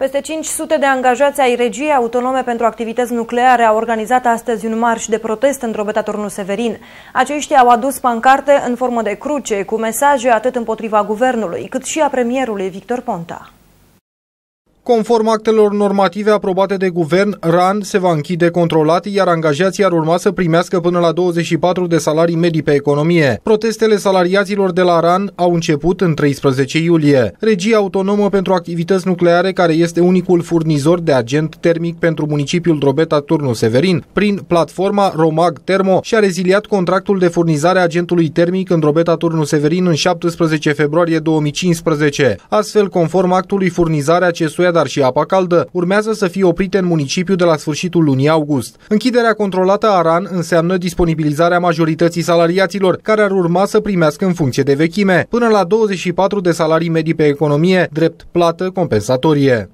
Peste 500 de angajați ai regiei autonome pentru activități nucleare au organizat astăzi un marș de protest în drobeta Turnul Severin. Aceștia au adus pancarte în formă de cruce cu mesaje atât împotriva guvernului cât și a premierului Victor Ponta. Conform actelor normative aprobate de guvern, RAN se va închide controlat, iar angajații ar urma să primească până la 24 de salarii medii pe economie. Protestele salariaților de la RAN au început în 13 iulie. Regia autonomă pentru activități nucleare, care este unicul furnizor de agent termic pentru municipiul Drobeta Turnu Severin, prin platforma Romag Termo, și-a reziliat contractul de furnizare agentului termic în Drobeta Turnu Severin în 17 februarie 2015. Astfel, conform actului, furnizarea acestuia dar și apa caldă, urmează să fie oprite în municipiu de la sfârșitul lunii august. Închiderea controlată a RAN înseamnă disponibilizarea majorității salariaților, care ar urma să primească în funcție de vechime, până la 24 de salarii medii pe economie, drept plată compensatorie.